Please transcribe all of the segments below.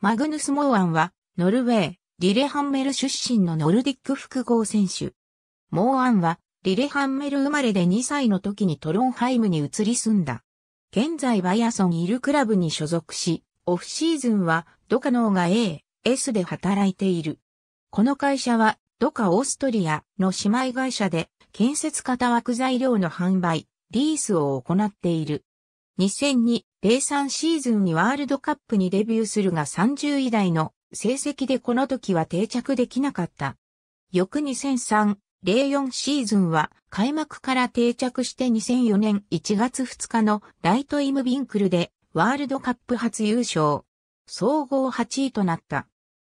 マグヌス・モーアンは、ノルウェー、リレハンメル出身のノルディック複合選手。モーアンは、リレハンメル生まれで2歳の時にトロンハイムに移り住んだ。現在バアソンいるクラブに所属し、オフシーズンはドカノーが A、S で働いている。この会社はドカオーストリアの姉妹会社で建設型枠材料の販売、リースを行っている。2002 03シーズンにワールドカップにデビューするが30位台の成績でこの時は定着できなかった。翌2003、04シーズンは開幕から定着して2004年1月2日のライトイムビンクルでワールドカップ初優勝。総合8位となった。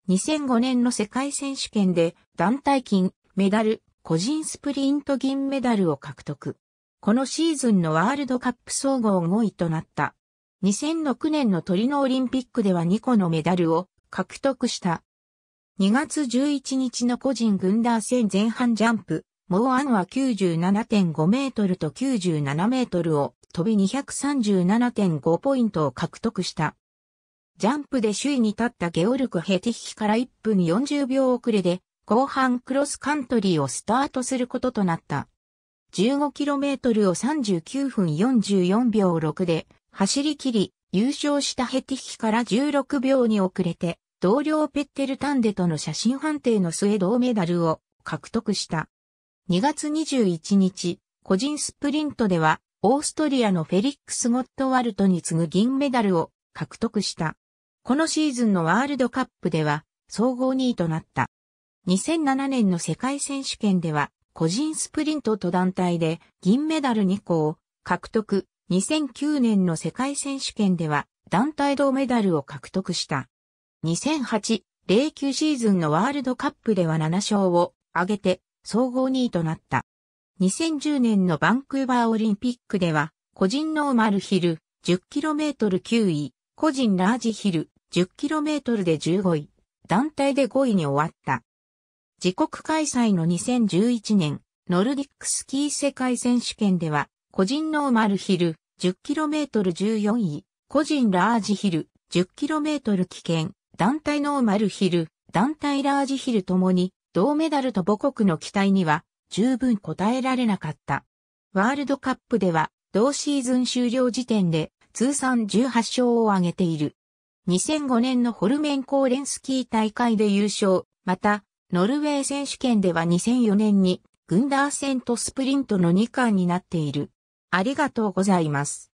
2005年の世界選手権で団体金、メダル、個人スプリント銀メダルを獲得。このシーズンのワールドカップ総合5位となった。2006年のトリノオリンピックでは2個のメダルを獲得した。2月11日の個人軍団戦前半ジャンプ、モーアンは97.5メートルと97メートルを飛び237.5ポイントを獲得した。ジャンプで首位に立ったゲオルク・ヘティヒから1分40秒遅れで、後半クロスカントリーをスタートすることとなった。1 5トルを39分44秒6で、走り切り、優勝したヘティヒから16秒に遅れて、同僚ペッテルタンデとの写真判定の末銅メダルを獲得した。2月21日、個人スプリントでは、オーストリアのフェリックス・ゴットワルトに次ぐ銀メダルを獲得した。このシーズンのワールドカップでは、総合2位となった。2007年の世界選手権では、個人スプリントと団体で銀メダル2個を獲得、2009年の世界選手権では団体銅メダルを獲得した。2008、09シーズンのワールドカップでは7勝を挙げて総合2位となった。2010年のバンクーバーオリンピックでは、個人ノーマルヒル 10km9 位、個人ラージヒル 10km で15位、団体で5位に終わった。自国開催の2011年、ノルディックスキー世界選手権では、個人ノーマルヒル 10km14 位、個人ラージヒル、10km 危険、団体ノーマルヒル、団体ラージヒルともに、銅メダルと母国の期待には、十分応えられなかった。ワールドカップでは、同シーズン終了時点で、通算18勝を挙げている。2005年のホルメンコーレンスキー大会で優勝、また、ノルウェー選手権では2004年に、グンダーセントスプリントの2冠になっている。ありがとうございます。